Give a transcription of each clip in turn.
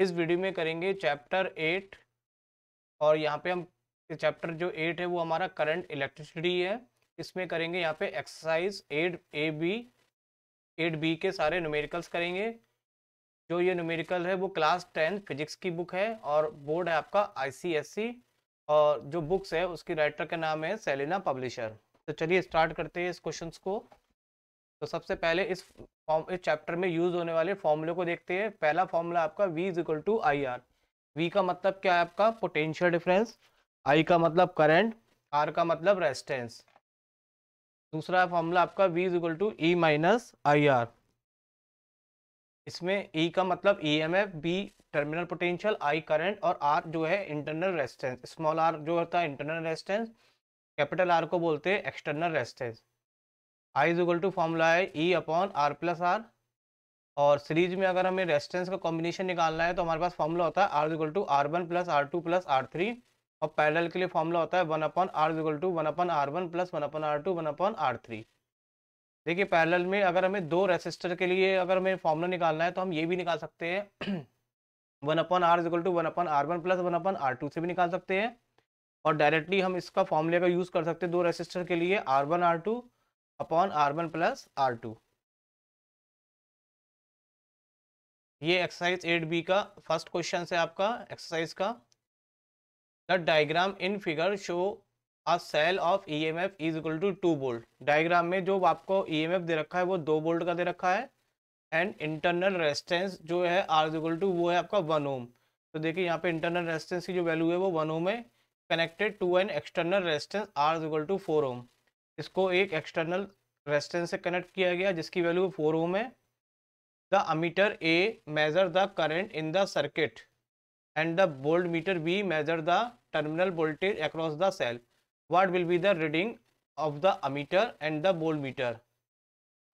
इस वीडियो में करेंगे चैप्टर एट और यहाँ पे हम चैप्टर जो एट है वो हमारा करंट इलेक्ट्रिसिटी है इसमें करेंगे यहाँ पे exercise eight A B eight B के सारे न्यूमेरिकल्स करेंगे जो ये न्यूमेरिकल है वो क्लास टेन फिजिक्स की बुक है और बोर्ड है आपका आई और जो बुक्स है उसकी राइटर का नाम है सेलिना पब्लिशर तो चलिए स्टार्ट करते हैं इस क्वेश्चन को तो सबसे पहले इस फॉर्म इस चैप्टर में यूज होने वाले फॉर्मूले को देखते हैं पहला फॉर्मूला आपका V is equal to I R V का मतलब क्या है आपका पोटेंशियल डिफरेंस आई का मतलब करंट आर का मतलब रेजिस्टेंस दूसरा फॉर्मूला आपका V is equal to E minus I R इसमें ई e का मतलब E M F V terminal potential I current और आर जो है इंटरनल रेजिस्टेंस स्मॉल आर जो होता है इंटरनल रेजिस्टेंस कैपिटल आर को बोलते हैं external resistance I is equal to formula है E upon R plus R और सीरीज में अगर हमें रेजिस्टेंस का कॉम्बिनेशन निकालना है तो हमारे पास फॉर्मूला होता है R equal to R one plus R two plus R three और पैरेलल के लिए फॉर्मूला होता है one upon R equal to one upon R one plus one upon R two one upon R three देखिए parallel में अगर हमें दो रेसिस्टर के लिए अगर हमें फॉर्मूला निकालना है तो हम ये भी निकाल सकते हैं one upon R equal to one upon R one plus one upon R two से भी निकाल सकते हैं और डायरेक्टली हम इसका फॉर्मूले का यूज़ कर सकते हैं दो रेसिस्टर के लिए R one R two upon R one plus R two ये एक्सरसाइज एट बी का फर्स्ट क्वेश्चन है आपका एक्सरसाइज का the diagram in figure show a cell of E M F is equal to two volt diagram में जो आपको ई M F दे रखा है वो दो बोल्ट का दे रखा है एंड इंटरनल रेजिस्टेंस जो है आर इक्वल टू वो है आपका वन ओम तो देखिए यहाँ पे इंटरनल रेजिस्टेंस की जो वैल्यू है वो वन ओम है connected to an external resistance R equal to four ohm इसको एक एक्सटर्नल रेजिस्टेंस से कनेक्ट किया गया जिसकी वैल्यू फोर ओम है the ammeter A measure the current in the circuit and the voltmeter B measure the terminal voltage across the cell what will be the reading of the ammeter and the voltmeter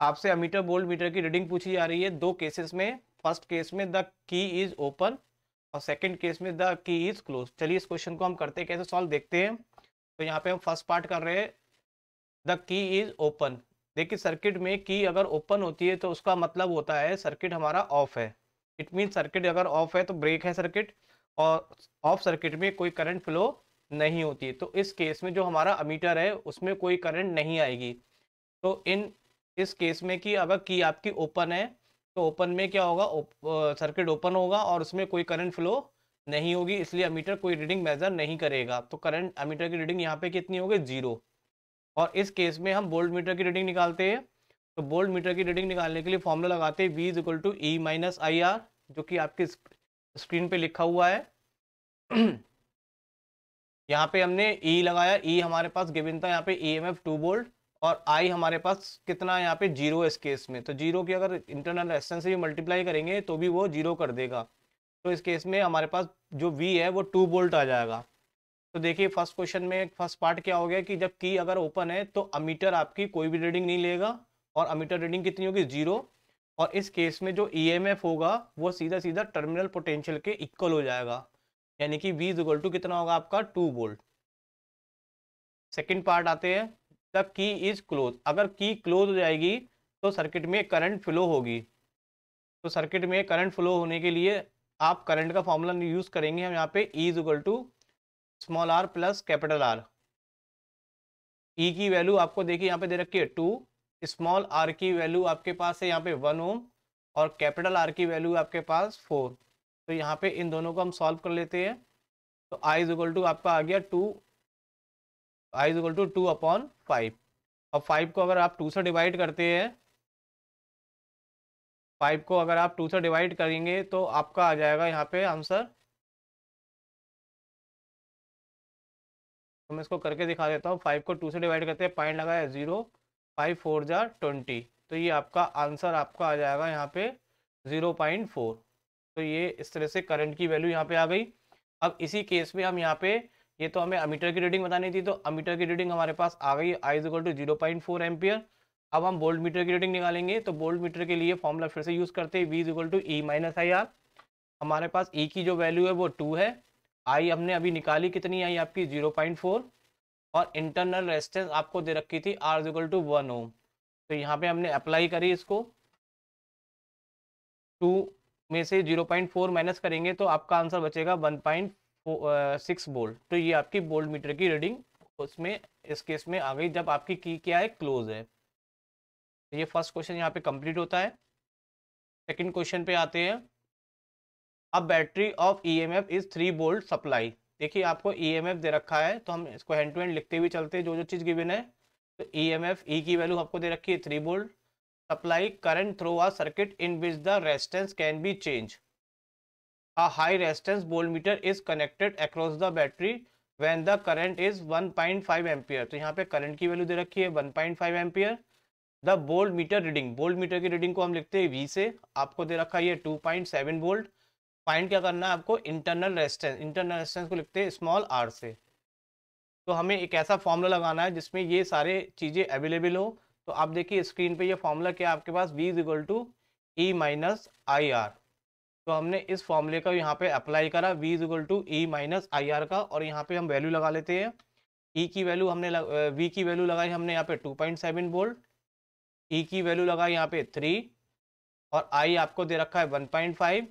आपसे ammeter voltmeter की reading पूछी जा रही है दो cases में first case में the key is open और सेकेंड केस में द की इज क्लोज चलिए इस क्वेश्चन को हम करते हैं कैसे सॉल्व देखते हैं तो यहाँ पे हम फर्स्ट पार्ट कर रहे हैं द की इज ओपन देखिए सर्किट में की अगर ओपन होती है तो उसका मतलब होता है सर्किट हमारा ऑफ है इट मीन सर्किट अगर ऑफ है तो ब्रेक है सर्किट और ऑफ सर्किट में कोई करंट फ्लो नहीं होती है तो इस केस में जो हमारा अमीटर है उसमें कोई करंट नहीं आएगी तो इन इस केस में कि अगर की आपकी ओपन है तो ओपन में क्या होगा सर्किट ओपन होगा और उसमें कोई करंट फ्लो नहीं होगी इसलिए अमीटर कोई रीडिंग मेजर नहीं करेगा तो करंट अमीटर की रीडिंग यहाँ पे कितनी होगी जीरो और इस केस में हम बोल्ड मीटर की रीडिंग निकालते हैं तो बोल्ड मीटर की रीडिंग निकालने के लिए फॉर्मूला लगाते हैं V is equal to E minus I R जो कि आपके स्क्रीन पे लिखा हुआ है यहाँ पे हमने ई e लगाया ई e हमारे पास गिवन था यहाँ पे E M F two volt और आई हमारे पास कितना है यहाँ पे जीरो इस केस में तो जीरो की अगर इंटरनल रेजिस्टेंस से भी मल्टीप्लाई करेंगे तो भी वो जीरो कर देगा तो इस केस में हमारे पास जो वी है वो टू बोल्ट आ जाएगा तो देखिए फर्स्ट क्वेश्चन में फर्स्ट पार्ट क्या हो गया कि जब की अगर ओपन है तो अमीटर आपकी कोई भी रीडिंग नहीं लेगा और अमीटर रीडिंग कितनी होगी जीरो और इस केस में जो ईएमएफ e होगा वो सीधा सीधा टर्मिनल पोटेंशियल के इक्वल हो जाएगा यानी कि वी इजल टू कितना होगा आपका टू वोल्ट सेकेंड पार्ट आते हैं द की इज क्लोज अगर की क्लोज हो जाएगी तो सर्किट में करंट फ्लो होगी तो सर्किट में करंट फ्लो होने के लिए आप करंट का फॉर्मूला यूज़ करेंगे हम यहाँ पे E equal to small R plus capital R E e की वैल्यू आपको देखिए यहाँ पे दे रखी है टू स्मॉल आर की वैल्यू आपके पास है यहाँ पे वन ओम और कैपिटल आर की वैल्यू आपके पास फोर तो यहाँ पे इन दोनों को हम सॉल्व कर लेते हैं तो आई इज इक्वल टू आपका आ गया two I is equal to two upon five और फाइव को अगर आप टू से डिवाइड करते हैं फाइव को अगर आप टू से डिवाइड करेंगे तो आपका आ जाएगा यहाँ पे आंसर तो मैं इसको करके दिखा देता हूँ फाइव को टू से डिवाइड करते हैं पॉइंट लगाया जीरो फाइव फोर जार ट्वेंटी तो ये आपका आंसर आपका आ जाएगा यहाँ पे ज़ीरो पॉइंट फोर तो ये इस तरह से करंट की वैल्यू यहाँ पे आ गई अब इसी केस में हम यहाँ पे ये तो हमें अमीटर की रीडिंग बतानी थी तो अमीटर की रीडिंग हमारे पास आ गई I is equal to zero point four ampere अब हम बोल्ट मीटर की रीडिंग निकालेंगे तो बोल्ट मीटर के लिए फॉर्मूला फिर से यूज़ करते हैं V is equal to E minus I R हमारे पास ई e की जो वैल्यू है वो टू है आई हमने अभी निकाली कितनी आई आपकी जीरो पॉइंट फोर और इंटरनल रेजिस्टेंस आपको दे रखी थी R equal to one ohm तो यहाँ पे हमने अप्लाई करी इसको टू में से जीरो पॉइंट फोर माइनस करेंगे तो आपका आंसर बचेगा वन पॉइंट सिक्स बोल्ट तो ये आपकी बोल्ट मीटर की रीडिंग उसमें इस केस में आ गई जब आपकी की क्या है क्लोज है तो ये फर्स्ट क्वेश्चन यहाँ पे कंप्लीट होता है सेकंड क्वेश्चन पे आते हैं अब battery of E M F is three volt supply देखिए आपको ई एम एफ दे रखा है तो हम इसको हैंड टू हैंड लिखते हुए चलते हैं जो जो चीज़ गिवन है तो ई एम एफ ई की वैल्यू आपको दे रखी है three volt supply current through a circuit in which the resistance can be change a a high resistance voltmeter is connected across the battery when the current is 1.5 ampere तो यहाँ पे current की value दे रखी है one 1.5 ampere the voltmeter reading voltmeter की reading को हम लिखते हैं वी से आपको दे रखा है पॉइंट सेवन वोल्ट फाइंड क्या करना है आपको इंटरनल रेजिस्टेंस इंटरनल रेजिस्टेंस को लिखते हैं स्मॉल आर से तो हमें एक ऐसा फॉर्मूला लगाना है जिसमें ये सारे चीज़ें अवेलेबल हो तो आप देखिए स्क्रीन पे ये फॉर्मूला क्या आपके पास V is equal to E minus I R तो हमने इस फॉर्मूले का यहाँ पे अप्लाई करा V is equal to E minus I R का और यहाँ पे हम वैल्यू लगा लेते हैं ई e की वैल्यू हमने वी की वैल्यू लगाई हमने यहाँ पे two point seven volt E की वैल्यू लगाई यहाँ पे थ्री और आई आपको दे रखा है वन पॉइंट फाइव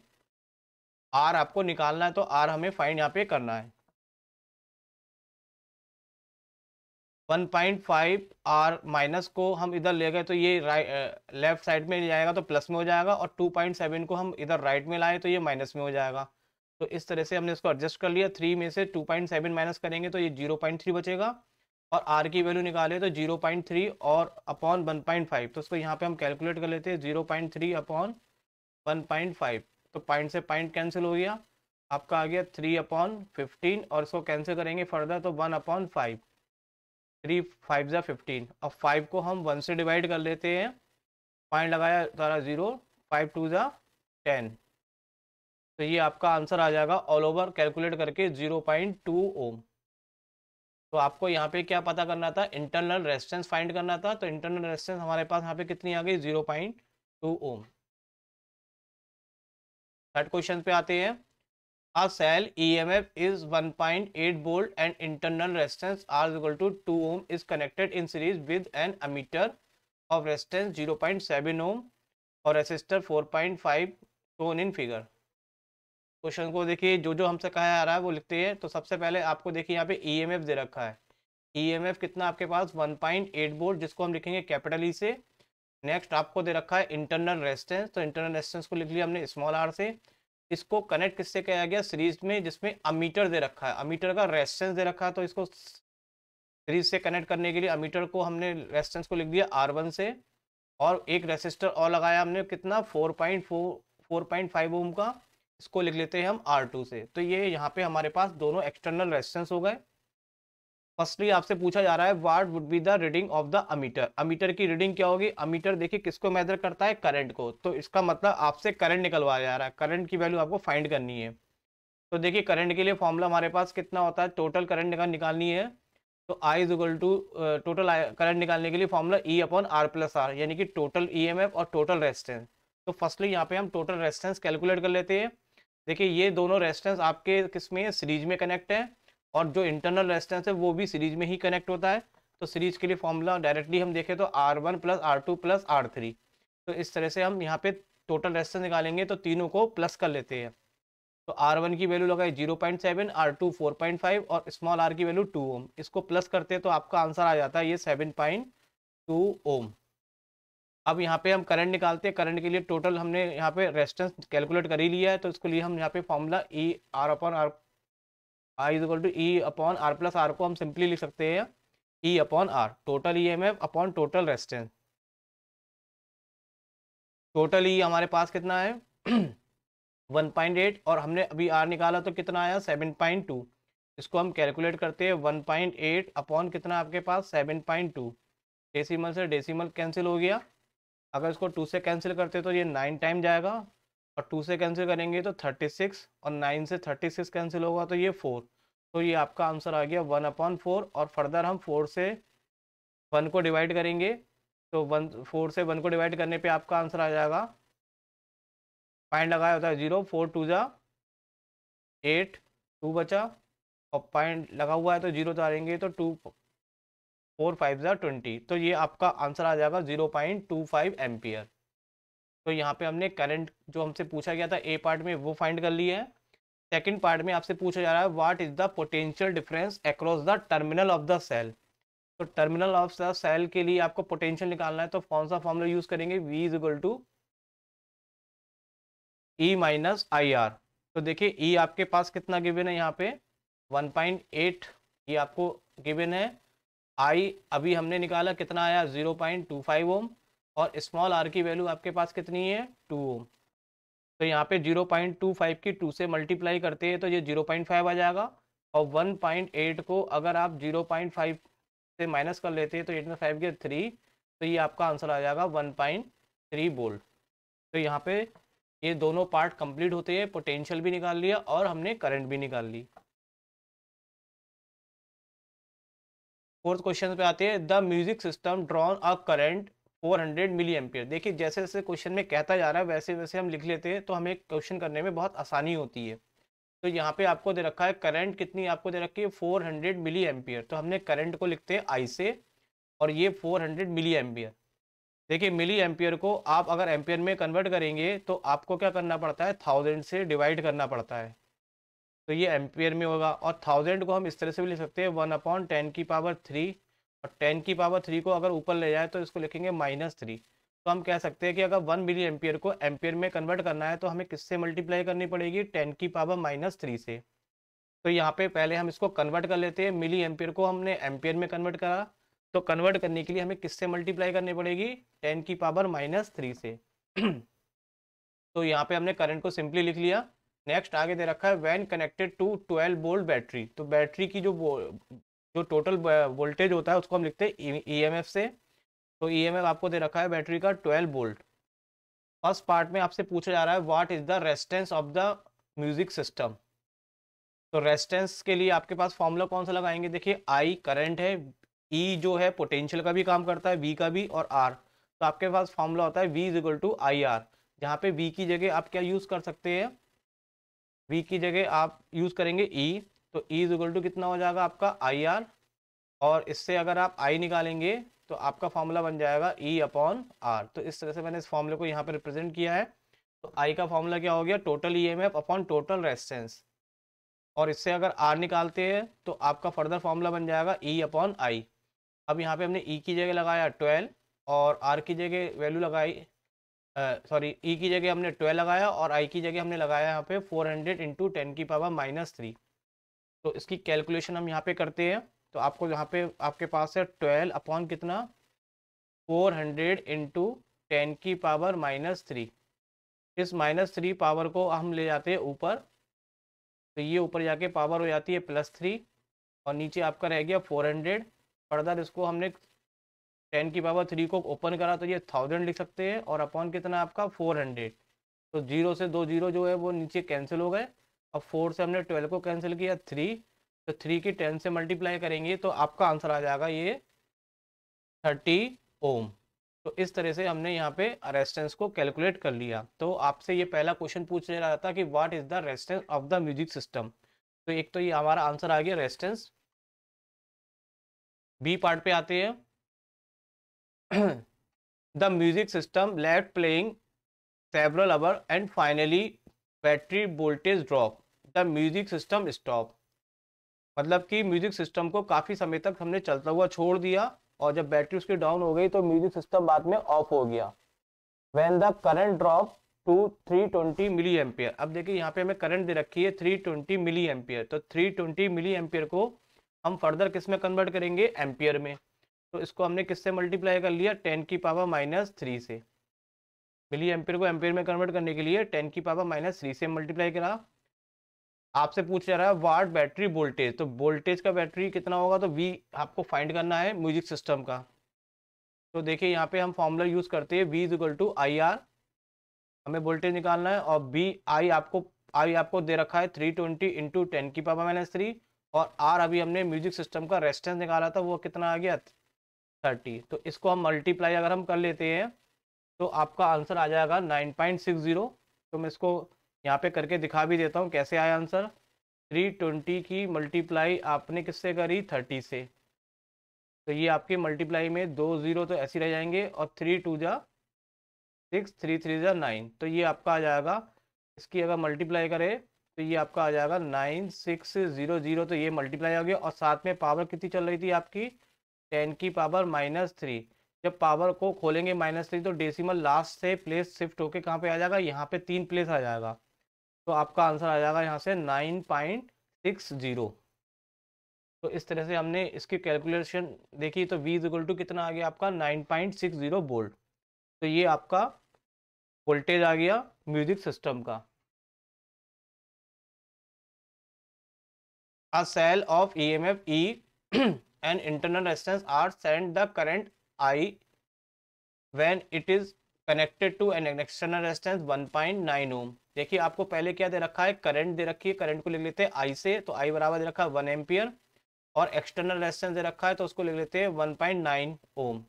आर आपको निकालना है तो आर हमें फाइंड यहाँ पे करना है one point five R minus को हम इधर ले गए तो ये राइट लेफ्ट साइड में जाएगा तो प्लस में हो जाएगा और टू पॉइंट सेवन को हम इधर राइट में लाए तो ये माइनस में हो जाएगा तो इस तरह से हमने इसको एडजस्ट कर लिया थ्री में से टू पॉइंट सेवन माइनस करेंगे तो ये जीरो पॉइंट थ्री बचेगा और आर की वैल्यू निकाले तो जीरो पॉइंट थ्री और अपॉन वन पॉइंट फाइव तो उसको यहाँ पे हम कैलकुलेट कर लेते हैं zero point three upon one point five तो पॉइंट से पॉइंट कैंसिल हो गया आपका आ गया थ्री अपॉन फिफ्टीन और इसको कैंसिल करेंगे फर्दर तो one upon five three five जै फिफ्टीन और फाइव को हम वन से डिवाइड कर लेते हैं पॉइंट लगाया तारा ज़ीरो फाइव टू जै टेन तो ये आपका आंसर आ जाएगा ऑल ओवर कैलकुलेट करके ज़ीरो पॉइंट टू ओम तो आपको यहाँ पे क्या पता करना था इंटरनल रेजिस्टेंस फाइंड करना था तो इंटरनल रेजिस्टेंस हमारे पास यहाँ पे कितनी आ गई zero point two ohm third question पे आते हैं a cell EMF is 1.8 volt and internal resistance R equal to 2 ohm is connected in series with an ammeter of resistance 0.7 ohm और resistor 4.5 shown in figure question को देखिए जो जो हमसे कहा आ रहा है वो लिखते हैं तो सबसे पहले आपको देखिए यहाँ पे ईएमएफ e दे रखा है ईएमएफ e कितना आपके पास 1.8 वोल्ट जिसको हम लिखेंगे कैपिटल ई e से नेक्स्ट आपको दे रखा है इंटरनल रेजिस्टेंस तो इंटरनल रेजिस्टेंस को लिख लिया हमने स्मॉल आर से इसको कनेक्ट किससे किया गया सीरीज में जिसमें अमीटर दे रखा है अमीटर का रेजिस्टेंस दे रखा है तो इसको सीरीज से कनेक्ट करने के लिए अमीटर को हमने रेजिस्टेंस को लिख दिया आर वन से और एक रेसिस्टर और लगाया हमने कितना four point four four point five ohm का इसको लिख लेते हैं हम आर टू से तो ये यहाँ पे हमारे पास दोनों एक्सटर्नल रेजिस्टेंस हो गए फर्स्टली आपसे पूछा जा रहा है what would be the reading of the ammeter ammeter की रीडिंग क्या होगी अमीटर देखिए किसको मैदर करता है करंट को तो इसका मतलब आपसे करंट निकलवाया जा रहा है करंट की वैल्यू आपको फाइंड करनी है तो देखिए करंट के लिए फॉर्मूला हमारे पास कितना होता है टोटल करंट निकाल निकालनी है तो I is equal to total current निकालने के लिए formula E upon R plus R यानी कि टोटल ई एम एफ और टोटल रेजिस्टेंस तो फर्स्टली यहाँ पे हम टोटल रेजिस्टेंस कैलकुलेट कर लेते हैं देखिए ये दोनों रेजिस्टेंस आपके किस में सीरीज में कनेक्ट है और जो इंटरनल रेजिस्टेंस है वो भी सीरीज में ही कनेक्ट होता है तो सीरीज के लिए फॉर्मूला डायरेक्टली हम देखें तो R one plus R two plus R three तो इस तरह से हम यहाँ पे टोटल रेजिस्टेंस निकालेंगे तो तीनों को प्लस कर लेते हैं तो आर वन की वैल्यू लगाई zero point seven R two four point five और स्मॉल आर की वैल्यू टू ओम इसको प्लस करते हैं तो आपका आंसर आ जाता है ये सेवन पॉइंट टू ओम अब यहाँ पे हम करंट निकालते हैं करंट के लिए टोटल हमने यहाँ पे रेजिस्टेंस कैलकुलेट कर ही लिया है तो इसके लिए हम यहाँ पे formula E R upon R R is equal to E upon R plus R को हम सिंपली लिख सकते हैं E upon R total E M F upon total resistance total E हमारे पास कितना है 1.8 और हमने अभी आर निकाला तो कितना आया 7.2 इसको हम कैलकुलेट करते हैं 1.8 अपॉन कितना आपके पास 7.2 डेसिमल से डेसिमल कैंसिल हो गया अगर इसको टू से कैंसिल करते तो ये नाइन टाइम जाएगा और टू से कैंसिल करेंगे तो थर्टी सिक्स और नाइन से थर्टी सिक्स कैंसिल होगा तो ये फोर तो ये आपका आंसर आ गया वन अपॉन फोर और फर्दर हम फोर से वन को डिवाइड करेंगे तो वन फोर से वन को डिवाइड करने पे आपका आंसर आ जाएगा पॉइंट लगाया होता है जीरो फोर टू जा एट टू बचा और पॉइंट लगा हुआ है तो जीरो तो आएंगे तो टू फोर फाइव ज़ा ट्वेंटी तो ये आपका आंसर आ जाएगा zero point two five ampere तो यहाँ पे हमने करंट जो हमसे पूछा गया था ए पार्ट में वो फाइंड कर लिया है सेकंड पार्ट में आपसे पूछा जा रहा है what is the potential difference across the terminal of the cell तो टर्मिनल ऑफ द सेल के लिए आपको पोटेंशियल निकालना है तो कौन सा फॉर्मूला यूज करेंगे V is equal to E minus I R तो देखिए ई e आपके पास कितना गिवन है यहाँ पे 1.8 ये आपको गिवन है आई अभी हमने निकाला कितना आया 0.25 ओम और स्मॉल आर की वैल्यू आपके पास कितनी है टू ओम तो यहाँ पे 0.25 की टू से मल्टीप्लाई करते हैं तो ये 0.5 आ जाएगा और 1.8 को अगर आप 0.5 से माइनस कर लेते हैं तो एट में फाइव के थ्री तो ये आपका आंसर आ जाएगा 1.3 बोल्ट तो यहाँ पे ये दोनों पार्ट कंप्लीट होते हैं पोटेंशियल भी निकाल लिया और हमने करंट भी निकाल ली फोर्थ क्वेश्चन पे आते हैं the music system drawn a current four hundred milliampere देखिए जैसे जैसे क्वेश्चन में कहता जा रहा है वैसे वैसे हम लिख लेते हैं तो हमें क्वेश्चन करने में बहुत आसानी होती है तो यहाँ पे आपको दे रखा है करंट कितनी आपको दे रखी है फोर हंड्रेड मिली एम्पियर तो हमने करंट को लिखते हैं आई से और ये फोर हंड्रेड मिली एम्पियर देखिए मिली एम्पियर को आप अगर एम्पियर में कन्वर्ट करेंगे तो आपको क्या करना पड़ता है थाउजेंड से डिवाइड करना पड़ता है तो ये एम्पियर में होगा और थाउजेंड को हम इस तरह से भी लिख सकते हैं वन अपॉन टेन की पावर थ्री और टेन की पावर थ्री को अगर ऊपर ले जाए तो इसको लिखेंगे माइनस थ्री तो हम कह सकते हैं कि अगर वन मिली एम्पियर को एम्पियर में कन्वर्ट करना है तो हमें किससे मल्टीप्लाई करनी पड़ेगी टेन की पावर माइनस थ्री से तो यहाँ पे पहले हम इसको कन्वर्ट कर लेते हैं मिली एम्पियर को हमने एम्पियर में कन्वर्ट करा तो कन्वर्ट करने के लिए हमें किससे मल्टीप्लाई करनी पड़ेगी टेन की पावर माइनस थ्री से तो यहाँ पे हमने करंट को सिंपली लिख लिया नेक्स्ट आगे दे रखा है when connected to twelve volt battery तो बैटरी की जो जो टोटल वोल्टेज होता है उसको हम लिखते हैं ई e, e से तो ई e आपको दे रखा है बैटरी का ट्वेल्व वोल्ट फर्स्ट पार्ट में आपसे पूछा जा रहा है what is the resistance of the music system तो रेस्टेंस के लिए आपके पास फॉर्मूला कौन सा लगाएंगे देखिए आई करंट है ई e जो है पोटेंशियल का भी काम करता है वी का भी और आर तो आपके पास फॉर्मूला होता है V is equal to I R जहाँ पे वी की जगह आप क्या यूज़ कर सकते हैं वी की जगह आप यूज़ करेंगे ई e, तो ई इज इक्वल टू कितना हो जाएगा आपका आई आर और इससे अगर आप आई निकालेंगे तो आपका फॉर्मूला बन जाएगा ई अपॉन आर तो इस तरह से मैंने इस फॉर्मूले को यहाँ पर रिप्रेजेंट किया है तो आई का फॉर्मूला क्या हो गया total E M F upon total resistance और इससे अगर आर निकालते हैं तो आपका फर्दर फॉर्मूला बन जाएगा ई अपॉन आई अब यहाँ पे हमने ई e की जगह लगाया ट्वेल्व और आर की जगह वैल्यू लगाई सॉरी ई e की जगह हमने ट्वेल्व लगाया और आई की जगह हमने लगाया यहाँ पे फोर हंड्रेड इंटू टेन की पावर माइनस थ्री तो इसकी कैलकुलेशन हम यहाँ पे करते हैं तो आपको यहाँ पे आपके पास है ट्वेल्व अपॉन कितना फोर हंड्रेड इंटू टेन की पावर माइनस थ्री इस माइनस थ्री पावर को हम ले जाते हैं ऊपर तो ये ऊपर जाके पावर हो जाती है प्लस थ्री और नीचे आपका रह गया फोर हंड्रेड फर्दर इसको हमने टेन की पावर थ्री को ओपन करा तो ये थाउजेंड लिख सकते हैं और अपॉन कितना आपका फोर हंड्रेड तो जीरो से दो जीरो जो है वो नीचे कैंसिल हो गए अब फोर से हमने ट्वेल्व को कैंसिल किया थ्री तो थ्री की टेन से मल्टीप्लाई करेंगे तो आपका आंसर आ जाएगा ये थर्टी ओम तो इस तरह से हमने यहाँ पे रेस्टेंस को कैलकुलेट कर लिया तो आपसे ये पहला क्वेश्चन पूछ ले रहा था कि what is the resistance of the music system तो एक तो ये हमारा आंसर आ गया रेस्टेंस बी पार्ट पे आते हैं the music system left playing several hour and finally battery voltage drop the music system stop मतलब कि म्यूजिक सिस्टम को काफ़ी समय तक हमने चलता हुआ छोड़ दिया और जब बैटरी उसकी डाउन हो गई तो म्यूजिक सिस्टम बाद में ऑफ हो गया when the current drop to three twenty milli ampere अब देखिए यहाँ पे हमें करंट दे रखी है थ्री ट्वेंटी मिली एम्पियर तो थ्री ट्वेंटी मिली एम्पियर को हम फर्दर किस में कन्वर्ट करेंगे एम्पियर में तो इसको हमने किससे मल्टीप्लाई कर लिया टेन की पावर माइनस थ्री से मिली एम्पियर को एम्पियर में कन्वर्ट करने के लिए टेन की पावर माइनस थ्री से मल्टीप्लाई करा आपसे पूछ रहा है वाट बैटरी वोल्टेज तो वोल्टेज का बैटरी कितना होगा तो वी आपको फाइंड करना है म्यूजिक सिस्टम का तो देखिए यहाँ पे हम फॉर्मूला यूज़ करते हैं V equal to I R हमें वोल्टेज निकालना है और बी आई आपको आई आपको दे रखा है थ्री ट्वेंटी इंटू टेन की पावर माइनस थ्री और आर अभी हमने म्यूजिक सिस्टम का रेस्टेंस निकाला था वो कितना आ गया थर्टी तो इसको हम मल्टीप्लाई अगर हम कर लेते हैं तो आपका आंसर आ जाएगा नाइन पॉइंट सिक्स ज़ीरो तो मैं इसको यहाँ पे करके दिखा भी देता हूँ कैसे आया आंसर थ्री ट्वेंटी की मल्टीप्लाई आपने किससे करी थर्टी से तो ये आपके मल्टीप्लाई में दो ज़ीरो तो ऐसे रह जाएंगे और थ्री टू जा सिक्स थ्री थ्री जा नाइन तो ये आपका आ जाएगा इसकी अगर मल्टीप्लाई करें तो ये आपका आ जाएगा नाइन सिक्स ज़ीरो ज़ीरो तो ये मल्टीप्लाई हो गया और साथ में पावर कितनी चल रही थी आपकी टेन की पावर माइनस थ्री जब पावर को खोलेंगे माइनस थ्री तो डेसिमल लास्ट से प्लेस शिफ्ट होके कहाँ पे आ जाएगा यहाँ पे तीन प्लेस आ जाएगा तो आपका आंसर आ जाएगा यहाँ से नाइन पॉइंट सिक्स जीरो तो इस तरह से हमने इसकी कैलकुलेशन देखी तो वी इजल टू कितना आ गया आपका nine point six zero volt तो ये आपका वोल्टेज आ गया म्यूजिक सिस्टम का cell of E M F E and internal resistance R send the current i when it is connected to an external resistance 1.9 ohm देखिए आपको पहले क्या दे रखा है करंट दे रखी है करंट को लिख लेते हैं आई से तो आई बराबर दे रखा है वन एम्पियर और एक्सटर्नल रेजिस्टेंस दे रखा है तो उसको लिख लेते हैं 1.9 ओम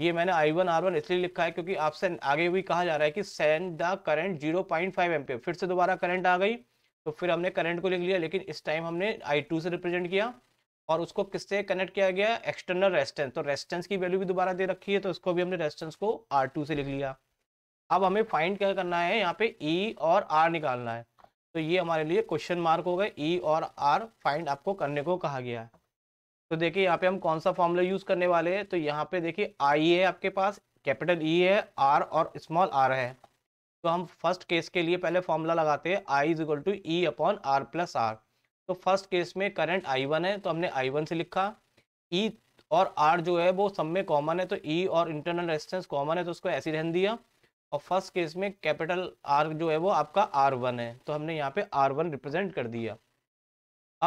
ये मैंने आई वन आर वन इसलिए लिखा है क्योंकि आपसे आगे भी कहा जा रहा है कि सेंड द करंट 0.5 पॉइंट फिर से दोबारा करंट आ गई तो फिर हमने करंट को लिख लिया लेकिन इस टाइम हमने आई टू से रिप्रेजेंट किया और उसको किससे कनेक्ट किया गया एक्सटर्नल रेस्टेंस तो रेस्टेंस की वैल्यू भी दोबारा दे रखी है तो उसको भी हमने रेस्टेंस को आर से लिख लिया अब हमें फाइंड क्या करना है यहाँ पे ई e और आर निकालना है तो ये हमारे लिए क्वेश्चन मार्क हो गए ई e और आर फाइंड आपको करने को कहा गया है तो देखिए यहाँ पे हम कौन सा फॉर्मूला यूज़ करने वाले हैं तो यहाँ पे देखिए आई है आपके पास कैपिटल ई e है आर और स्मॉल आर है तो हम फर्स्ट केस के लिए पहले फॉर्मूला लगाते हैं I is equal to E upon R plus R तो फर्स्ट केस में करंट आई वन है तो हमने आई वन से लिखा ई e और आर जो है वो सब में कॉमन है तो ई e और इंटरनल रेजिस्टेंस कॉमन है तो उसको ऐसे रहने दिया और फर्स्ट केस में कैपिटल आर जो है वो आपका आर वन है तो हमने यहाँ पे आर वन रिप्रेजेंट कर दिया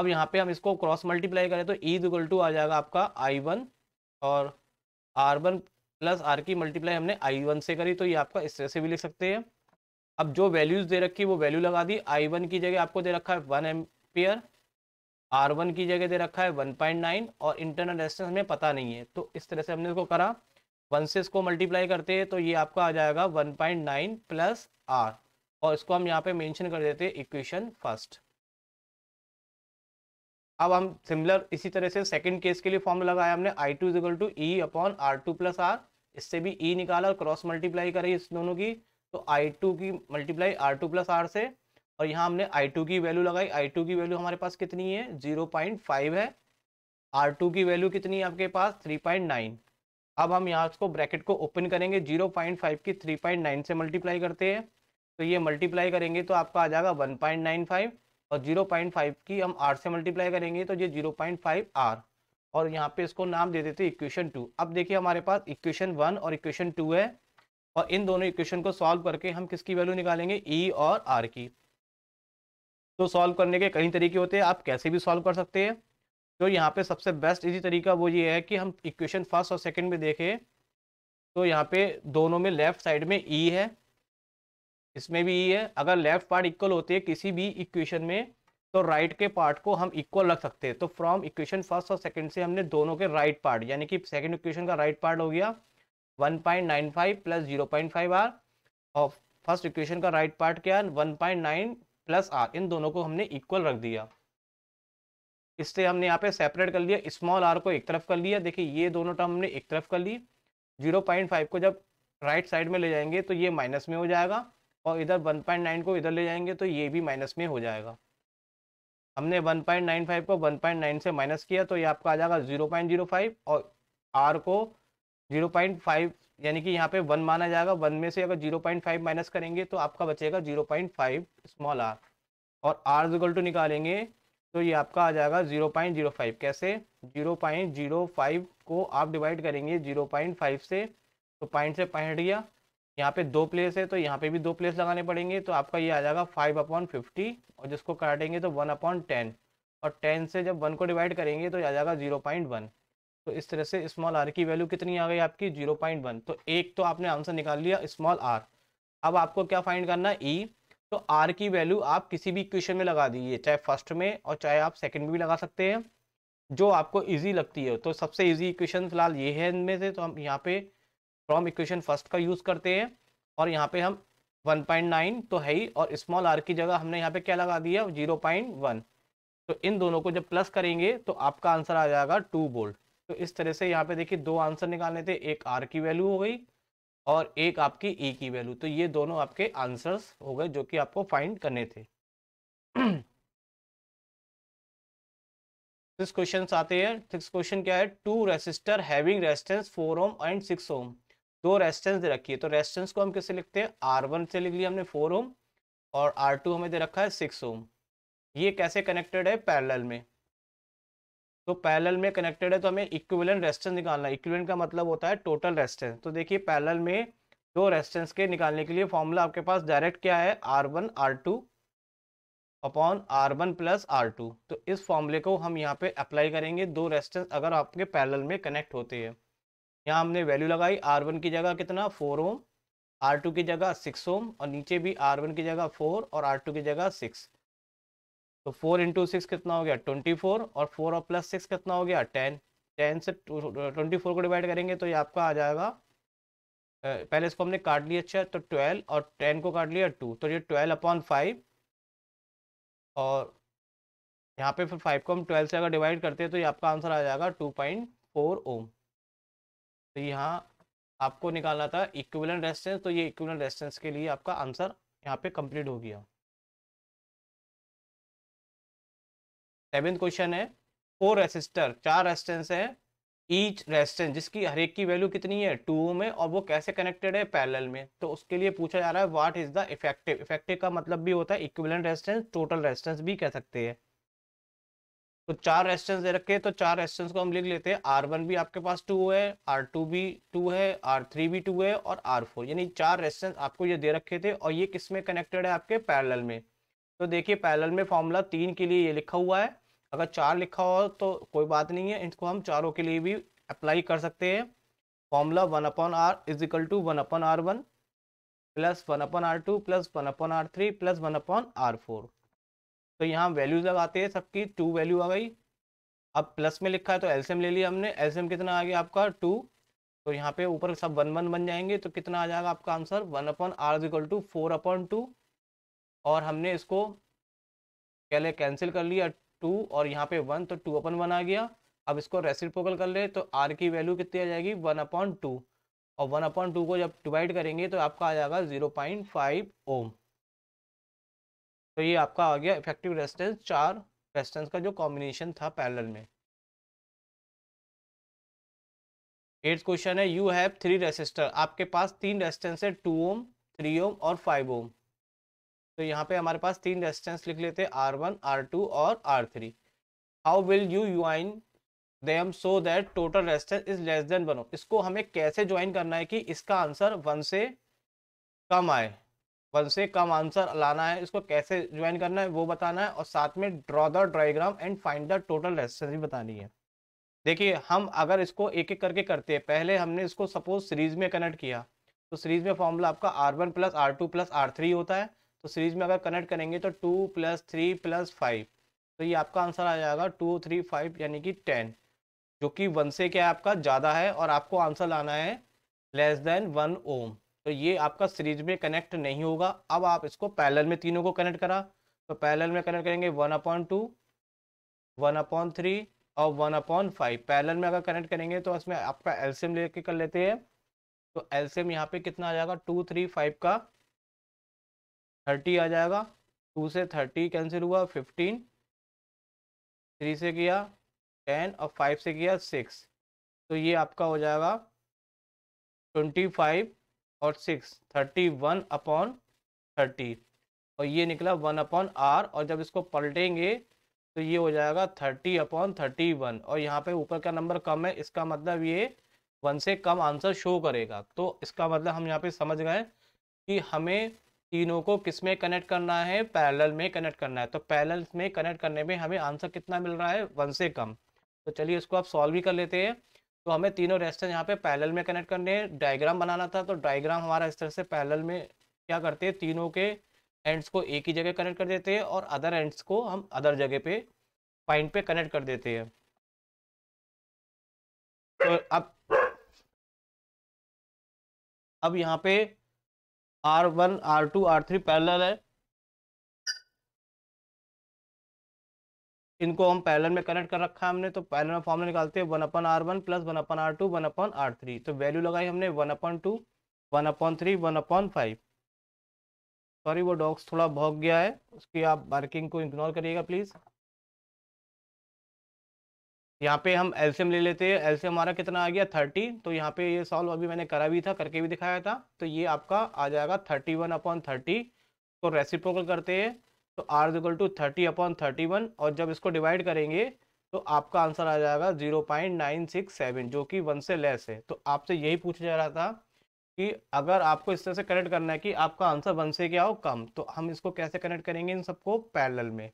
अब यहाँ पे हम इसको क्रॉस मल्टीप्लाई करें तो ई इक्वल टू आ जाएगा आपका आई वन और आर वन प्लस आर की मल्टीप्लाई हमने आई वन से करी तो ये आपका इस तरह से भी लिख सकते हैं अब जो वैल्यूज़ दे रखी है वो वैल्यू लगा दी आई वन की जगह आपको दे रखा है वन एम्पियर आर वन की जगह दे रखा है वन पॉइंट नाइन और इंटरनल रेजिस्टेंस हमें पता नहीं है तो इस तरह से हमने इसको करा वन से इसको मल्टीप्लाई करते हैं तो ये आपका आ जाएगा one point nine plus R और इसको हम यहाँ पे मेंशन कर देते हैं इक्वेशन फर्स्ट अब हम सिमिलर इसी तरह से सेकंड केस के लिए फॉर्म लगाया हमने I two equal to E upon R two plus R इससे भी ई e निकाला और क्रॉस मल्टीप्लाई करी इस दोनों की तो आई टू की multiply R two plus R से और यहाँ हमने I2 की वैल्यू लगाई I2 की वैल्यू हमारे पास कितनी है 0.5 है R2 की वैल्यू कितनी है आपके पास 3.9 अब हम यहाँ उसको ब्रैकेट को ओपन करेंगे 0.5 की 3.9 से मल्टीप्लाई करते हैं तो ये मल्टीप्लाई करेंगे तो आपका आ जाएगा 1.95 और 0.5 की हम R से मल्टीप्लाई करेंगे तो ये 0.5 R और यहाँ पे इसको नाम दे देते इक्वेशन टू अब देखिए हमारे पास इक्वेशन वन और इक्वेशन टू है और इन दोनों इक्वेशन को सॉल्व करके हम किसकी वैल्यू निकालेंगे ई e और आर की तो सॉल्व करने के कई तरीके होते हैं आप कैसे भी सॉल्व कर सकते हैं तो यहाँ पे सबसे बेस्ट इजी तरीका वो ये है कि हम इक्वेशन फर्स्ट और सेकंड में देखें तो यहाँ पे दोनों में लेफ्ट साइड में ई e है इसमें भी ई e है अगर लेफ्ट पार्ट इक्वल होते हैं किसी भी इक्वेशन में तो राइट right के पार्ट को हम इक्वल रख सकते हैं तो फ्रॉम इक्वेशन फर्स्ट और सेकेंड से हमने दोनों के राइट right पार्ट यानी कि सेकेंड इक्वेशन का राइट right पार्ट हो गया फाइव प्लस फाइव आर और फर्स्ट इक्वेशन का राइट पार्ट क्या वन नाइन प्लस आर इन दोनों को हमने इक्वल रख दिया इससे हमने यहाँ पे सेपरेट कर लिया स्मॉल आर को एक तरफ कर लिया देखिए ये दोनों टर्म हमने एक तरफ कर ली जीरो पॉइंट फाइव को जब राइट साइड में ले जाएंगे तो ये माइनस में हो जाएगा और इधर वन पॉइंट नाइन को इधर ले जाएंगे तो ये भी माइनस में हो जाएगा हमने वन पॉइंट नाइन फाइव को वन पॉइंट नाइन से माइनस किया तो ये आपका आ जाएगा जीरो पॉइंट जीरो फाइव और आर को जीरो पॉइंट फाइव यानी कि यहाँ पे वन माना जाएगा वन में से अगर जीरो पॉइंट फाइव माइनस करेंगे तो आपका बचेगा zero point five small R और आर जुगल टू निकालेंगे तो ये आपका आ जाएगा जीरो पॉइंट जीरो फाइव कैसे जीरो पॉइंट जीरो फाइव को आप डिवाइड करेंगे जीरो पॉइंट फाइव से तो पॉइंट से पॉइंट गया यहाँ पे दो प्लेस है तो यहाँ पे भी दो प्लेस लगाने पड़ेंगे तो आपका ये आ जाएगा फाइव अपॉन फिफ्टी और जिसको काटेंगे तो वन अपॉन टेन और टेन से जब वन को डिवाइड करेंगे तो आ जाएगा जीरो पॉइंट वन तो इस तरह से स्मॉल आर की वैल्यू कितनी आ गई आपकी जीरो पॉइंट वन तो एक तो आपने आंसर निकाल लिया स्मॉल आर अब आपको क्या फाइंड करना है ई e. तो आर की वैल्यू आप किसी भी इक्वेशन में लगा दीजिए चाहे फर्स्ट में और चाहे आप सेकेंड में भी लगा सकते हैं जो आपको ईजी लगती है तो सबसे ईजी इक्वेशन फिलहाल ये है इनमें से तो हम यहाँ पे फ्रॉम इक्वेशन फर्स्ट का यूज़ करते हैं और यहाँ पे हम 1.9 तो है ही और स्मॉल आर की जगह हमने यहाँ पे क्या लगा दिया 0.1 तो इन दोनों को जब प्लस करेंगे तो आपका आंसर आ जाएगा टू बोल्ट तो इस तरह से यहाँ पे देखिए दो आंसर निकालने थे एक आर की वैल्यू हो गई और एक आपकी ई e की वैल्यू तो ये दोनों आपके आंसर्स हो गए जो कि आपको फाइंड करने थे क्वेश्चन आते हैं सिक्स क्वेश्चन क्या है two resistor having resistance four ohm and six ohm दो रेजिस्टेंस दे रखी है तो रेजिस्टेंस को हम कैसे लिखते हैं आर वन से लिख लिया हमने फोर ओम और आर टू हमें दे रखा है सिक्स ओम ये कैसे कनेक्टेड है पैरेलल में तो पैरल में कनेक्टेड है तो हमें इक्विवेलेंट रेस्टेंस निकालना है इक्विवेलेंट का मतलब होता है टोटल रेस्टेंस तो देखिए पैरल में दो रेस्टेंस के निकालने के लिए फॉर्मूला आपके पास डायरेक्ट क्या है R one R two upon R one plus R two तो इस फॉर्मूले को हम यहाँ पे अप्लाई करेंगे दो रेस्टेंस अगर आपके पैरल में कनेक्ट होते हैं यहाँ हमने वैल्यू लगाई आर वन की जगह कितना फोर ओम आर टू की जगह सिक्स ओम और नीचे भी आर वन की जगह फोर और आर टू की जगह सिक्स तो फोर इंटू सिक्स कितना हो गया ट्वेंटी फोर और फोर और प्लस सिक्स कितना हो गया टेन टेन से ट्वेंटी फोर को डिवाइड करेंगे तो ये आपका आ जाएगा पहले इसको हमने काट लिया अच्छा तो ट्वेल्व और टेन को काट लिया टू तो ये ट्वेल्व अपॉन फाइव और यहाँ पे फिर फाइव को हम ट्वेल्व से अगर डिवाइड करते हैं तो ये आपका आंसर आ जाएगा टू पॉइंट फोर ओम तो यहाँ आपको निकालना था इक्विवेलेंट रेजिस्टेंस तो ये इक्विवेलेंट रेजिस्टेंस के लिए आपका आंसर यहाँ पे कंप्लीट हो गया सेवेंथ क्वेश्चन है फोर रेसिस्टर चार रेस्टेंस है ईच रेस्टेंस जिसकी हर एक की वैल्यू कितनी है टू में और वो कैसे कनेक्टेड है पैरेलल में तो उसके लिए पूछा जा रहा है what is the effective effective का मतलब भी होता है इक्विवेलेंट रेस्टेंस टोटल रेस्टेंस भी कह सकते हैं तो चार रेस्टेंस दे रखे तो चार रेस्टेंस को हम लिख लेते हैं आर वन भी आपके पास टू है आर टू भी टू है आर थ्री भी टू है और आर फोर यानी चार रेस्टेंस आपको ये दे रखे थे और ये किस में कनेक्टेड है आपके पैरेलल में तो देखिए पैरेलल में फॉर्मूला तीन के लिए ये लिखा हुआ है अगर चार लिखा हो तो कोई बात नहीं है इसको हम चारों के लिए भी अप्लाई कर सकते हैं formula one upon R is equal to one upon R one plus one upon R two plus one upon R three plus one upon R four तो यहाँ वैल्यूज लगाते हैं सबकी टू वैल्यू आ गई अब प्लस में लिखा है तो एल्सियम ले लिया हमने एल्सियम कितना आ गया आपका टू तो यहाँ पे ऊपर सब वन वन बन जाएंगे तो कितना आ जाएगा आपका answer one upon R equal to four upon two और हमने इसको पहले कैंसिल कर लिया टू और यहाँ पे वन तो टू अपन वन आ गया अब इसको रेसिप्रोकल कर ले तो आर की वैल्यू कितनी आ जाएगी वन अपॉन टू और वन अपॉन टू को जब डिवाइड करेंगे तो आपका आ जाएगा जीरो पॉइंट फाइव ओम तो ये आपका आ गया इफेक्टिव रेजिस्टेंस चार रेजिस्टेंस का जो कॉम्बिनेशन था पैरेलल में एट्थ क्वेश्चन है यू हैव थ्री रेसिस्टर आपके पास तीन रेजिस्टेंस है टू ओम थ्री ओम और फाइव ओम तो यहाँ पे हमारे पास तीन रेजिस्टेंस लिख लेते हैं आर वन आर टू और R three how will you join them so that total resistance is less than one इसको हमें कैसे ज्वाइन करना है कि इसका आंसर वन से कम आए वन से कम आंसर लाना है इसको कैसे ज्वाइन करना है वो बताना है और साथ में draw the diagram and find the total resistance भी बतानी है देखिए हम अगर इसको एक एक करके करते हैं पहले हमने इसको सपोज सीरीज में कनेक्ट किया तो सीरीज में फॉर्मूला आपका R one plus R two plus R three होता है तो सीरीज में अगर कनेक्ट करेंगे तो two plus three plus five तो ये आपका आंसर आ जाएगा टू थ्री फाइव यानी कि टेन जो कि वन से क्या है आपका ज़्यादा है और आपको आंसर लाना है लेस देन वन ओम तो ये आपका सीरीज में कनेक्ट नहीं होगा अब आप इसको पैरेलल में तीनों को कनेक्ट करा तो पैरेलल में कनेक्ट करेंगे one upon two one upon three और वन अपॉइंट फाइव पैरेलल में अगर कनेक्ट करेंगे तो इसमें आपका एल्सियम लेके कर लेते हैं तो एल्सियम यहाँ पे कितना आ जाएगा टू थ्री फाइव का थर्टी आ जाएगा टू से थर्टी कैंसिल हुआ फिफ्टीन थ्री से किया टेन और फाइव से किया सिक्स तो ये आपका हो जाएगा ट्वेंटी फाइव और six thirty one upon thirty और ये निकला वन अपॉन आर और जब इसको पलटेंगे तो ये हो जाएगा थर्टी अपॉन थर्टी वन और यहाँ पे ऊपर का नंबर कम है इसका मतलब ये वन से कम आंसर शो करेगा तो इसका मतलब हम यहाँ पे समझ गए कि हमें तीनों को किस में कनेक्ट करना है पैरेलल में कनेक्ट करना है तो पैरेलल में कनेक्ट करने में हमें आंसर कितना मिल रहा है वन से कम तो चलिए इसको आप सॉल्व भी कर लेते हैं तो हमें तीनों रेस्टर यहाँ पे पैरेलल में कनेक्ट करने हैं डायग्राम बनाना था तो डायग्राम हमारा इस तरह से पैरेलल में क्या करते हैं तीनों के एंड्स को एक ही जगह कनेक्ट कर देते हैं और अदर एंड्स को हम अदर जगह पे पॉइंट पे कनेक्ट कर देते हैं तो अब अब यहाँ पे R one R two R three parallel है इनको हम पैरेलल में कनेक्ट कर रखा है हमने तो पैरेलल में फॉर्मूला निकालते हैं one upon R one plus one upon R two one upon R three तो वैल्यू लगाई हमने one upon two one upon three one upon five sorry वो डॉग्स थोड़ा भोग गया है उसकी आप मार्किंग को इग्नोर करिएगा प्लीज़ यहाँ पे हम एल्सियम ले लेते हैं एल्सियम हमारा कितना आ गया थर्टी तो यहाँ पे ये सॉल्व अभी मैंने करा भी था करके भी दिखाया था तो ये आपका आ जाएगा थर्टी वन अपॉन थर्टी को तो रेसिप्रोकल करते हैं तो R equal to thirty upon thirty one और जब इसको डिवाइड करेंगे तो आपका आंसर आ जाएगा zero point nine six seven जो कि वन से लेस है तो आपसे यही पूछा जा रहा था कि अगर आपको इस तरह से कनेक्ट करना है कि आपका आंसर वन से क्या हो कम तो हम इसको कैसे कनेक्ट करेंगे इन सबको पैरेलल में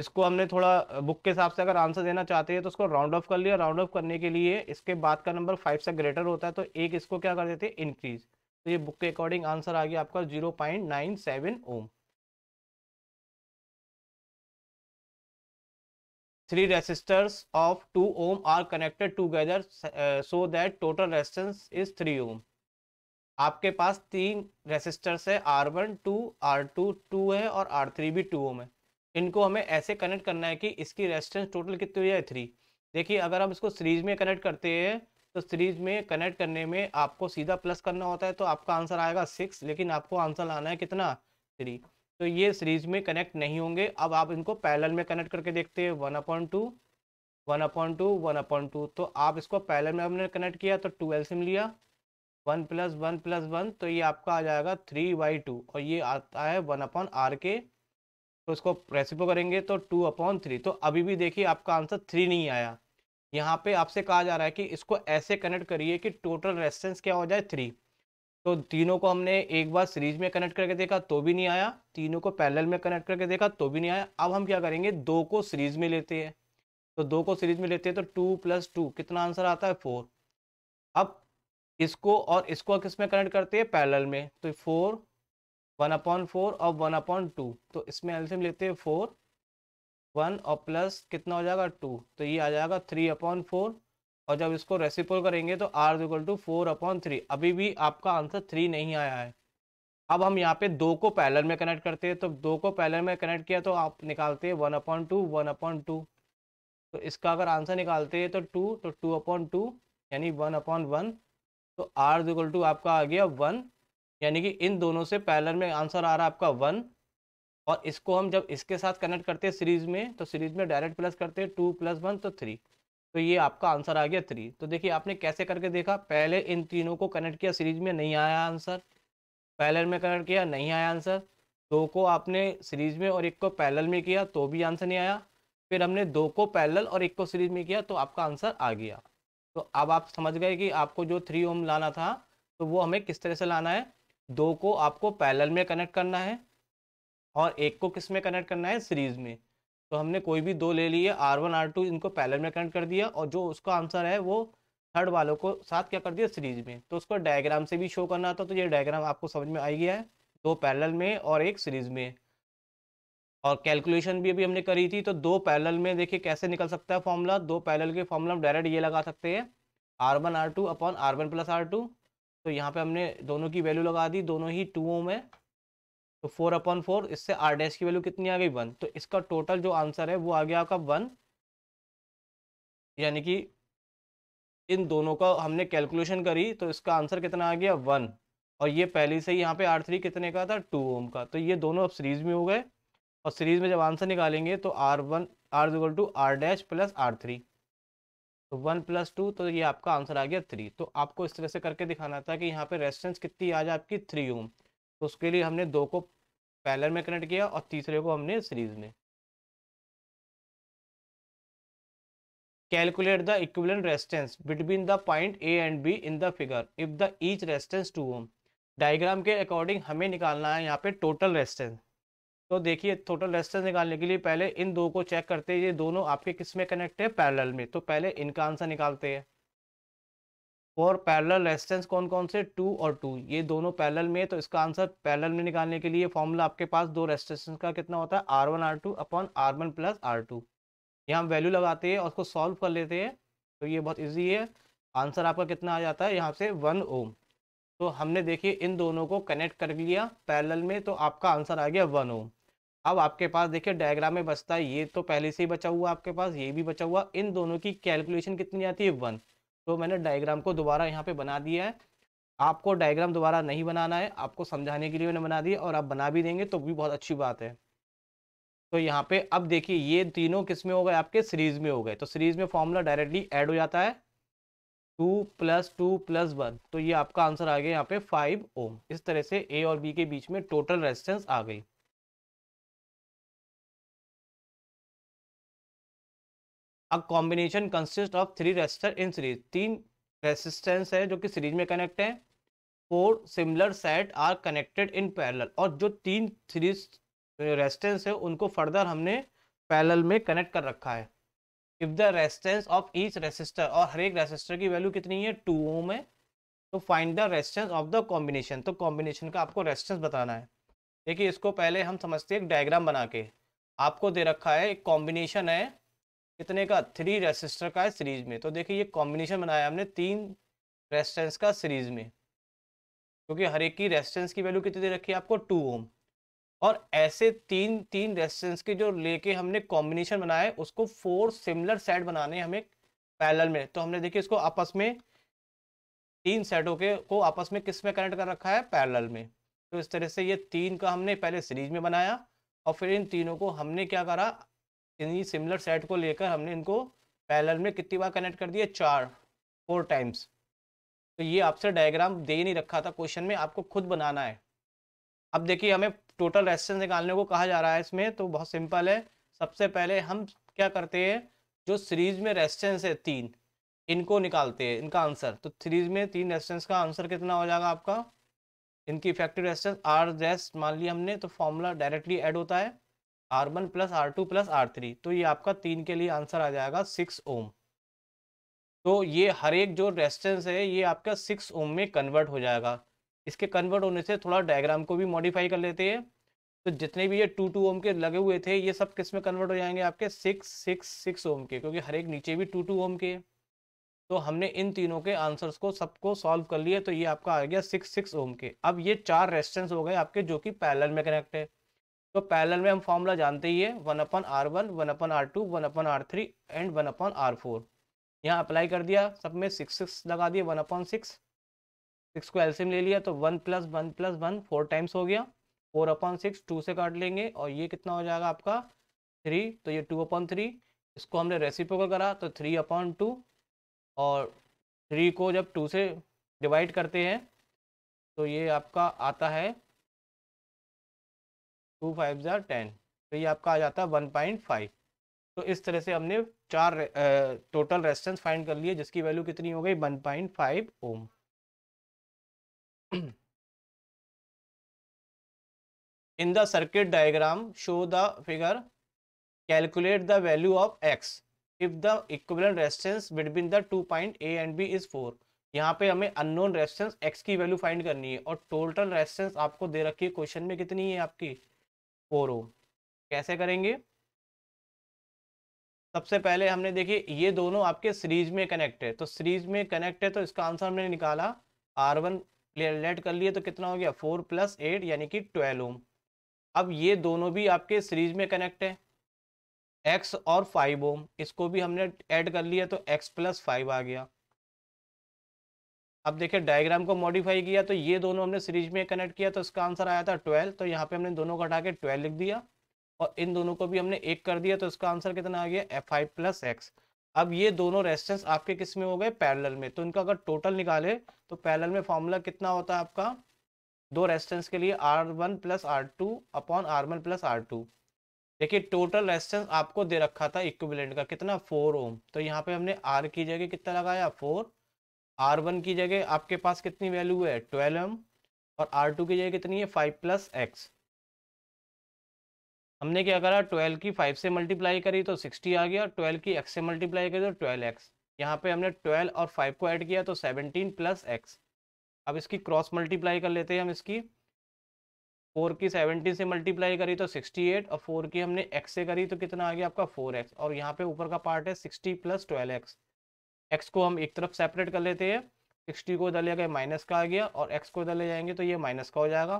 इसको हमने थोड़ा बुक के हिसाब से अगर आंसर देना चाहते हैं तो उसको राउंड ऑफ कर लिया राउंड ऑफ करने के लिए इसके बाद का नंबर फाइव से ग्रेटर होता है तो एक इसको क्या कर देते हैं इंक्रीज तो ये बुक के अकॉर्डिंग आंसर आ गया आपका zero point nine seven ohm three resistors of two ohm are connected together so that total resistance is three ohm आपके पास तीन रेसिस्टर्स है R one two R two two है और आर थ्री भी टू ओम है इनको हमें ऐसे कनेक्ट करना है कि इसकी रेजिस्टेंस टोटल कितनी हो जाए थ्री देखिए अगर हम इसको सीरीज में कनेक्ट करते हैं तो सीरीज में कनेक्ट करने में आपको सीधा प्लस करना होता है तो आपका आंसर आएगा सिक्स लेकिन आपको आंसर लाना है कितना थ्री तो ये सीरीज में कनेक्ट नहीं होंगे अब आप इनको पैरेलल में कनेक्ट करके देखते हैं one upon two one upon two one upon two तो आप इसको पैरेलल में हमने कनेक्ट किया तो टू सिम लिया one plus one plus one तो ये आपका आ जाएगा थ्री बाई टू और ये आता है वन अपॉन आर के तो इसको रेसिपो करेंगे तो टू अपॉन थ्री तो अभी भी देखिए आपका आंसर थ्री नहीं आया यहाँ पे आपसे कहा जा रहा है कि इसको ऐसे कनेक्ट करिए कि टोटल रेसिस्टेंस क्या हो जाए थ्री तो तीनों को हमने एक बार सीरीज में कनेक्ट करके देखा तो भी नहीं आया तीनों को पैरेलल में कनेक्ट करके देखा तो भी नहीं आया अब हम क्या करेंगे दो को सीरीज में लेते हैं तो दो को सीरीज में लेते हैं तो टू प्लस टू कितना आंसर आता है फोर अब इसको और इसको किस में कनेक्ट करते हैं पैरेलल में तो फोर वन अपॉन फोर और वन अपॉन टू तो इसमें एल्सियम लेते हैं फोर वन और प्लस कितना हो जाएगा टू तो ये आ जाएगा थ्री अपॉन फोर और जब इसको रेसिपोल करेंगे तो R equal to four upon three अभी भी आपका आंसर थ्री नहीं आया है अब हम यहाँ पे दो को पैलर में कनेक्ट करते हैं तो दो को पैलर में कनेक्ट किया तो आप निकालते हैं one upon two one upon two तो इसका अगर आंसर निकालते हैं तो टू तो टू अपॉन टू यानी वन अपॉन वन तो आर इक्वल टू आपका आ गया वन यानी कि इन दोनों से पैलर में आंसर आ रहा है आपका वन और इसको हम जब इसके साथ कनेक्ट करते हैं सीरीज में तो सीरीज में डायरेक्ट प्लस करते हैं टू प्लस वन तो थ्री तो ये आपका आंसर आ गया थ्री तो देखिए आपने कैसे करके देखा पहले इन तीनों को कनेक्ट किया सीरीज में नहीं आया आंसर पैलर में कनेक्ट किया नहीं आया आंसर दो को आपने सीरीज में और एक को पैलल में किया तो भी आंसर नहीं आया फिर हमने दो को पैलल और एक को सीरीज में किया तो आपका आंसर आ गया तो अब आप समझ गए कि आपको जो थ्री ओम लाना था तो वो हमें किस तरह से लाना है दो को आपको पैरल में कनेक्ट करना है और एक को किस में कनेक्ट करना है सीरीज में तो हमने कोई भी दो ले लिए आर वन आर टू इनको पैरल में कनेक्ट कर दिया और जो उसका आंसर है वो थर्ड वालों को साथ क्या कर दिया सीरीज में तो उसको डायग्राम से भी शो करना था तो ये डायग्राम आपको समझ में आ गया है दो पैरल में और एक सीरीज में और कैलकुलेशन भी अभी हमने करी थी तो दो पैरल में देखिए कैसे निकल सकता है फॉर्मूला दो पैरल के फॉर्मूला हम डायरेक्ट ये लगा सकते हैं R one R two upon R one plus R two तो यहाँ पे हमने दोनों की वैल्यू लगा दी दोनों ही टू ओम है तो फोर अपॉन फोर इससे आर डैश की वैल्यू कितनी आ गई वन तो इसका टोटल जो आंसर है वो आ गया आपका वन यानी कि इन दोनों का हमने कैलकुलेशन करी तो इसका आंसर कितना आ गया वन और ये पहले से ही यहाँ पे आर थ्री कितने का था टू ओम का तो ये दोनों अब सीरीज में हो गए और सीरीज में जब आंसर निकालेंगे तो R one R equal to R dash plus R three तो वन प्लस टू तो ये आपका आंसर आ गया थ्री तो आपको इस तरह से करके दिखाना था कि यहाँ पे रेजिस्टेंस कितनी आ जाए आपकी थ्री ओम तो उसके लिए हमने दो को पैलर में कनेक्ट किया और तीसरे को हमने सीरीज में calculate the equivalent resistance between the point A and B in the figure if the each resistance two ohm diagram के अकॉर्डिंग हमें निकालना है यहाँ पे टोटल रेजिस्टेंस तो देखिए टोटल रेजिस्टेंस निकालने के लिए पहले इन दो को चेक करते हैं ये दोनों आपके किस में कनेक्ट है पैरेलल में तो पहले इनका आंसर निकालते हैं और पैरेलल रेजिस्टेंस कौन कौन से टू और टू ये दोनों पैरेलल में है तो इसका आंसर पैरेलल में निकालने के लिए फॉर्मूला आपके पास दो रेजिस्टेंस का कितना होता है R one R two upon R one plus R two यहाँ हम वैल्यू लगाते हैं और उसको सॉल्व कर लेते हैं तो ये बहुत ईजी है आंसर आपका कितना आ जाता है यहाँ से वन ओम तो हमने देखिए इन दोनों को कनेक्ट कर लिया पैरेलल में तो आपका आंसर आ गया वन ओम अब आपके पास देखिए डायग्राम में बचता है ये तो पहले से ही बचा हुआ आपके पास ये भी बचा हुआ इन दोनों की कैलकुलेशन कितनी आती है वन तो मैंने डायग्राम को दोबारा यहाँ पे बना दिया है आपको डायग्राम दोबारा नहीं बनाना है आपको समझाने के लिए मैंने बना दिया और आप बना भी देंगे तो भी बहुत अच्छी बात है तो यहाँ पे अब देखिए ये तीनों किस में हो गए आपके सीरीज में हो गए तो सीरीज में फॉर्मूला डायरेक्टली एड हो जाता है two plus two plus one तो ये आपका आंसर आ गया यहाँ पे फाइव ओम इस तरह से ए और बी के बीच में टोटल रेजिस्टेंस आ गई a combination consist of three resistor in series तीन रेसिस्टेंस है जो कि सीरीज में कनेक्ट है four similar set are connected in parallel और जो तीन सीरीज रेजिस्टेंस है उनको फर्दर हमने पैरेलल में कनेक्ट कर रखा है if the resistance of each resistor और हर एक रेसिस्टर की वैल्यू कितनी है टू ओम है तो find the resistance of the combination तो कॉम्बिनेशन का आपको रेजिस्टेंस बताना है देखिए इसको पहले हम समझते हैं एक डायग्राम बना के आपको दे रखा है एक कॉम्बिनेशन है कितने का थ्री रेसिस्टर का है सीरीज में तो देखिए ये कॉम्बिनेशन बनाया हमने तीन रेसिस्टेंस का सीरीज में क्योंकि हर एक की रेसिस्टेंस की वैल्यू कितनी दे रखी है आपको टू ओम और ऐसे तीन तीन रेसिस्टेंस के जो लेके हमने कॉम्बिनेशन बनाया उसको फोर सिमिलर सेट बनाने हमें पैरेलल में तो हमने देखिए इसको आपस में तीन सेटों के को आपस में किस में कनेक्ट कर रखा है पैरेलल में तो इस तरह से ये तीन का हमने पहले सीरीज में बनाया और फिर इन तीनों को हमने क्या करा इन्हीं सिमिलर सेट को लेकर हमने इनको पैरेलल में कितनी बार कनेक्ट कर दिया चार फोर टाइम्स तो ये आपसे डायग्राम दे नहीं रखा था क्वेश्चन में आपको खुद बनाना है अब देखिए हमें टोटल रेजिस्टेंस निकालने को कहा जा रहा है इसमें तो बहुत सिंपल है सबसे पहले हम क्या करते हैं जो सीरीज में रेजिस्टेंस है तीन इनको निकालते हैं इनका आंसर तो सीरीज में तीन रेजिस्टेंस का आंसर कितना हो जाएगा आपका इनकी इफेक्टिव रेजिस्टेंस आर रेस्ट मान लिया हमने तो फॉर्मूला डायरेक्टली ऐड होता है R one plus R two plus R three तो ये आपका तीन के लिए आंसर आ जाएगा सिक्स ओम तो ये हर एक जो रेस्टेंस है ये आपका सिक्स ओम में कन्वर्ट हो जाएगा इसके कन्वर्ट होने से थोड़ा डायग्राम को भी मॉडिफाई कर लेते हैं तो जितने भी ये टू टू ओम के लगे हुए थे ये सब किस में कन्वर्ट हो जाएंगे आपके सिक्स सिक्स सिक्स ओम के क्योंकि हर एक नीचे भी टू टू ओम के तो हमने इन तीनों के आंसर्स को सबको सॉल्व कर लिए तो ये आपका आ गया सिक्स सिक्स ओम के अब ये चार रेस्टेंस हो गए आपके जो कि पैरेलल में कनेक्ट है तो पैरेलल में हम फॉर्मूला जानते ही है one upon R one one upon R two one upon R three and one upon R four यहाँ अप्लाई कर दिया सब में सिक्स सिक्स लगा दिया वन अपॉन सिक्स सिक्स को एलसीएम ले लिया तो one plus one plus one four times हो गया फोर अपॉन सिक्स टू से काट लेंगे और ये कितना हो जाएगा आपका थ्री तो ये टू अपॉन थ्री इसको हमने रेसिपोकल करा तो थ्री अपॉन टू और थ्री को जब टू से डिवाइड करते हैं तो ये आपका आता है टू फाइव ज़ार टेन तो ये आपका आ जाता है वन पॉइंट फाइव तो इस तरह से हमने चार टोटल रेजिस्टेंस फाइंड कर लिए जिसकी वैल्यू कितनी हो गई one point five ohm in the circuit diagram show the figure calculate the value of X if the equivalent resistance between the two point A and B is four यहाँ पे हमें unknown resistance X की value find करनी है और total resistance आपको दे रखी है क्वेश्चन में कितनी है आपकी फोर ओम कैसे करेंगे सबसे पहले हमने देखिए ये दोनों आपके सीरीज में कनेक्ट है तो सीरीज में कनेक्ट है तो इसका आंसर हमने निकाला आर वन लेट कर लिए तो कितना हो गया फोर प्लस एट यानी कि ट्वेल्व ओम अब ये दोनों भी आपके सीरीज में कनेक्ट है एक्स और फाइव ओम इसको भी हमने ऐड कर लिया तो एक्स प्लस फाइव आ गया अब देखिए डायग्राम को मॉडिफाई किया तो ये दोनों हमने सीरीज में कनेक्ट किया तो इसका आंसर आया था ट्वेल्व तो यहाँ पे हमने दोनों को हटा के ट्वेल्व लिख दिया और इन दोनों को भी हमने एक कर दिया तो इसका आंसर कितना आ गया एफ आई प्लस एक्स अब ये दोनों रेजिस्टेंस आपके किस में हो गए पैरेलल में तो इनका अगर टोटल निकाले तो पैरेलल में फॉर्मूला कितना होता है आपका दो रेजिस्टेंस के लिए R one plus R two upon R one plus R two देखिए टोटल रेजिस्टेंस आपको दे रखा था इक्विवेलेंट का कितना फोर ओम तो यहाँ पे हमने आर की जगह कितना लगाया फोर आर वन की जगह आपके पास कितनी वैल्यू है ट्वेल्व एम और आर टू की जगह कितनी है फाइव प्लस एक्स हमने क्या करा ट्वेल्व की फाइव से मल्टीप्लाई करी तो सिक्सटी आ गया और ट्वेल्व की एक्स से मल्टीप्लाई करी तो ट्वेल्व एक्स यहाँ पे हमने ट्वेल्व और फाइव को ऐड किया तो सेवनटीन प्लस एक्स अब इसकी क्रॉस मल्टीप्लाई कर लेते हैं हम इसकी फोर की सेवनटीन से मल्टीप्लाई करी तो सिक्सटी एट और फोर की हमने एक्स से करी तो कितना आ गया आपका फोर एक्स और यहाँ पे ऊपर का पार्ट है sixty plus twelve X X को हम एक तरफ सेपरेट कर लेते हैं सिक्सटी को इधर ले गए माइनस का आ गया और एक्स को इधर ले जाएंगे तो ये माइनस का हो जाएगा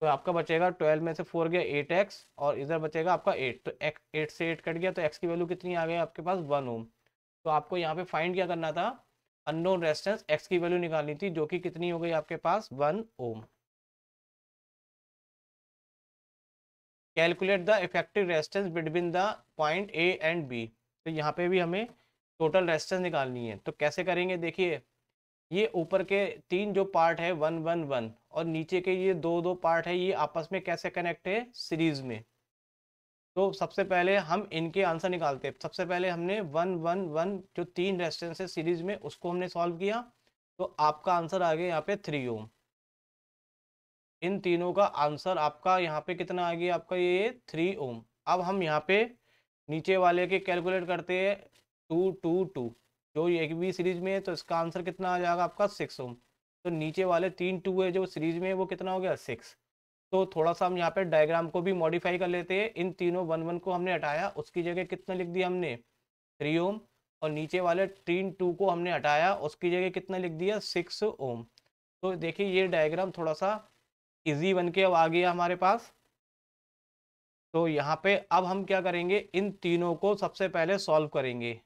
तो आपका बचेगा ट्वेल्व में से फोर गया एट एक्स और इधर बचेगा आपका एट तो एक्स एट से एट कट गया तो एक्स की वैल्यू कितनी आ गई आपके पास वन ओम तो आपको यहाँ पे फाइंड क्या करना था अननोन रेजिस्टेंस एक्स की वैल्यू निकालनी थी जो कि कितनी हो गई आपके पास one ohm calculate the effective resistance between the point A and B तो यहाँ पे भी हमें टोटल रेजिस्टेंस निकालनी है तो कैसे करेंगे देखिए ये ऊपर के तीन जो पार्ट है वन वन वन और नीचे के ये दो दो पार्ट है ये आपस में कैसे कनेक्ट है सीरीज में तो सबसे पहले हम इनके आंसर निकालते हैं सबसे पहले हमने वन वन वन जो तीन रेस्टेंस है सीरीज में उसको हमने सॉल्व किया तो आपका आंसर आ गया यहाँ पे थ्री ओम इन तीनों का आंसर आपका यहाँ पे कितना आ गया आपका ये थ्री ओम अब हम यहाँ पे नीचे वाले के कैलकुलेट करते हैं टू टू टू जो एक भी सीरीज में है तो इसका आंसर कितना आ जाएगा आपका सिक्स ओम तो नीचे वाले तीन टू है जो सीरीज में है वो कितना हो गया सिक्स तो थोड़ा सा हम यहाँ पे डायग्राम को भी मॉडिफाई कर लेते हैं इन तीनों वन वन को हमने हटाया उसकी जगह कितना लिख दिया हमने थ्री ओम और नीचे वाले तीन टू को हमने हटाया उसकी जगह कितना लिख दिया सिक्स ओम तो देखिए ये डायग्राम थोड़ा सा इजी बन के अब आ गया हमारे पास तो यहाँ पे अब हम क्या करेंगे इन तीनों को सबसे पहले सॉल्व करेंगे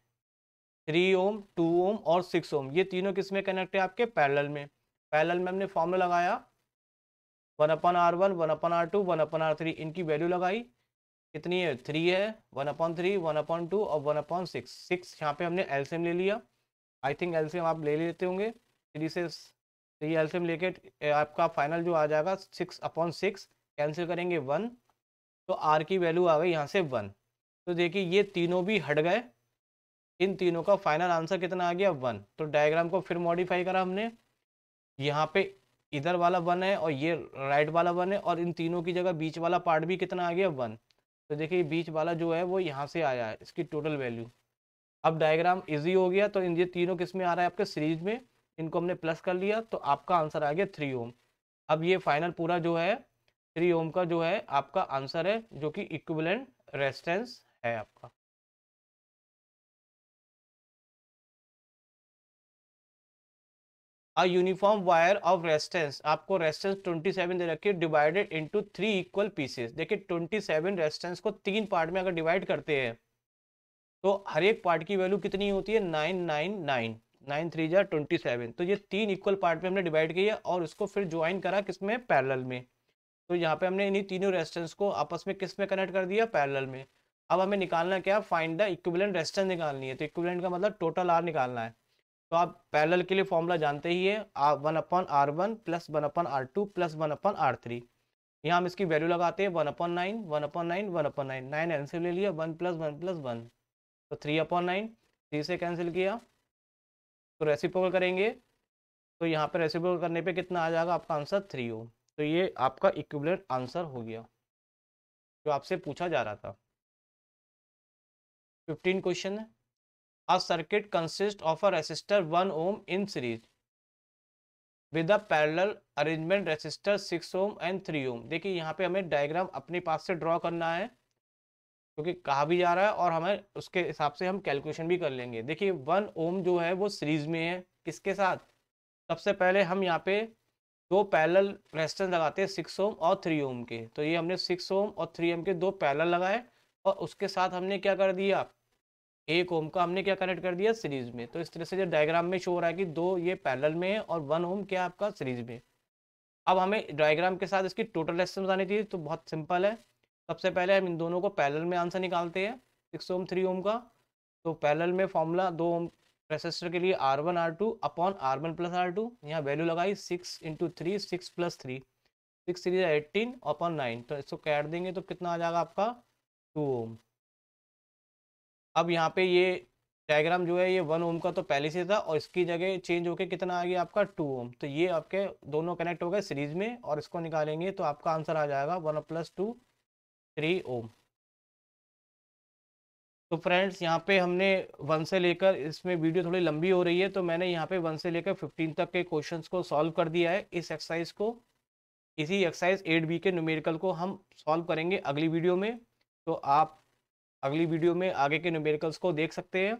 थ्री ओम टू ओम और सिक्स ओम ये तीनों किस में कनेक्ट है आपके पैरल में पैरल में हमने फॉर्म लगाया one upon R one one upon R two one upon R three इनकी वैल्यू लगाई कितनी है थ्री है one upon three one upon two और वन अपॉन सिक्स सिक्स यहाँ पे हमने एल्सियम ले लिया आई थिंक एल्सियम आप ले लेते होंगे थ्री से थ्री एल्सियम लेके आपका फाइनल जो आ जाएगा सिक्स अपॉन सिक्स कैंसिल करेंगे वन तो आर की वैल्यू आ गई यहाँ से वन तो देखिए ये तीनों भी हट गए इन तीनों का फाइनल आंसर कितना आ गया वन तो डायग्राम को फिर मॉडिफाई करा हमने यहाँ पे इधर वाला वन है और ये राइट वाला वन है और इन तीनों की जगह बीच वाला पार्ट भी कितना आ गया वन तो देखिए बीच वाला जो है वो यहाँ से आया है इसकी टोटल वैल्यू अब डायग्राम इजी हो गया तो इन ये तीनों किस में आ रहा है आपके सीरीज में इनको हमने प्लस कर लिया तो आपका आंसर आ गया थ्री ओम अब ये फाइनल पूरा जो है थ्री ओम का जो है आपका आंसर है जो कि इक्विवेलेंट रेजिस्टेंस है आपका a uniform wire of resistance आपको रेस्टेंस 27 दे रखिए divided into three equal pieces देखिए 27 रेस्टेंस को तीन पार्ट में अगर डिवाइड करते हैं तो हर एक पार्ट की वैल्यू कितनी होती है nine nine nine nine three जार ट्वेंटी सेवन तो ये तीन इक्वल पार्ट में हमने डिवाइड किया और उसको फिर ज्वाइन करा किस में पैरल में तो यहाँ पे हमने इन्हीं तीनों रेस्टेंस को आपस में किस में कनेक्ट कर दिया पैरल में अब हमें निकालना क्या फाइंड द इक्विवेलेंट रेस्टेंस निकालनी है तो इक्विवेलेंट का मतलब टोटल आर निकालना है तो आप पैरेलल के लिए फॉर्मूला जानते ही है आप one upon R one plus one upon R two plus one upon R three यहाँ हम इसकी वैल्यू लगाते हैं one upon nine one upon nine one upon nine nine एंसिल ले लिया one plus one plus one तो थ्री अपॉन नाइन थ्री से कैंसिल किया तो रेसिप्रोकल करेंगे तो यहाँ पर रेसिप्रोकल करने पर कितना आ जाएगा आपका आंसर थ्री हो तो ये आपका इक्विबलेंट आंसर हो गया जो आपसे पूछा जा रहा था फिफ्टीन क्वेश्चन है a circuit consist of a resistor one ohm in series with a parallel arrangement resistor six ohm and three ohm देखिए यहाँ पे हमें डायग्राम अपने पास से ड्रॉ करना है क्योंकि तो कहा भी जा रहा है और हमें उसके हिसाब से हम कैलकुलेशन भी कर लेंगे देखिए वन ओम जो है वो सीरीज में है किसके साथ सबसे पहले हम यहाँ पे दो पैरेलल रेजिस्टेंस लगाते हैं सिक्स ओम और थ्री ओम के तो ये हमने सिक्स ओम और थ्री ओम के दो पैरेलल लगाए और उसके साथ हमने क्या कर दिया एक ओम का हमने क्या कनेक्ट कर दिया सीरीज में तो इस तरह से जो डायग्राम में शो हो रहा है कि दो ये पैरेलल में है और वन ओम क्या आपका सीरीज में अब हमें डायग्राम के साथ इसकी टोटल रेसिस्टेंस आनी चाहिए तो बहुत सिंपल है सबसे पहले हम इन दोनों को पैरेलल में आंसर निकालते हैं सिक्स ओम थ्री ओम का तो पैरेलल में फॉर्मूला दो ओम रेसिस्टर के लिए R one R two upon R one plus R two यहाँ वैल्यू लगाई six into three six plus three six three eighteen upon nine तो इसको कैट देंगे तो कितना आ जाएगा आपका टू ओम अब यहाँ पे ये डायग्राम जो है ये वन ओम का तो पहले से था और इसकी जगह चेंज होके कितना आ गया आपका टू ओम तो ये आपके दोनों कनेक्ट हो गए सीरीज में और इसको निकालेंगे तो आपका आंसर आ जाएगा one plus two three ohm तो फ्रेंड्स यहाँ पे हमने वन से लेकर इसमें वीडियो थोड़ी लंबी हो रही है तो मैंने यहाँ पे वन से लेकर फिफ्टीन तक के क्वेश्चन को सॉल्व कर दिया है इस एक्सरसाइज को इसी एक्सरसाइज एट बी के न्यूमेरिकल को हम सॉल्व करेंगे अगली वीडियो में तो आप अगली वीडियो में आगे के न्यूमेरिकल्स को देख सकते हैं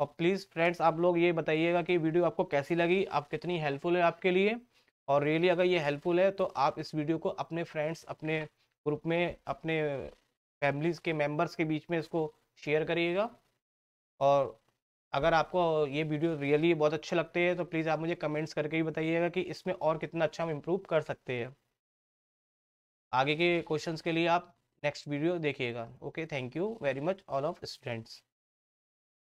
और प्लीज़ फ्रेंड्स आप लोग ये बताइएगा कि वीडियो आपको कैसी लगी आप कितनी हेल्पफुल है आपके लिए और रियली अगर ये हेल्पफुल है तो आप इस वीडियो को अपने फ्रेंड्स अपने ग्रुप में अपने फैमिलीज़ के मेम्बर्स के बीच में इसको शेयर करिएगा और अगर आपको ये वीडियो रियली बहुत अच्छे लगते हैं तो प्लीज़ आप मुझे कमेंट्स करके ही बताइएगा कि इसमें और कितना अच्छा हम इम्प्रूव कर सकते हैं आगे के क्वेश्चंस के लिए आप नेक्स्ट वीडियो देखिएगा okay thank you very much all of students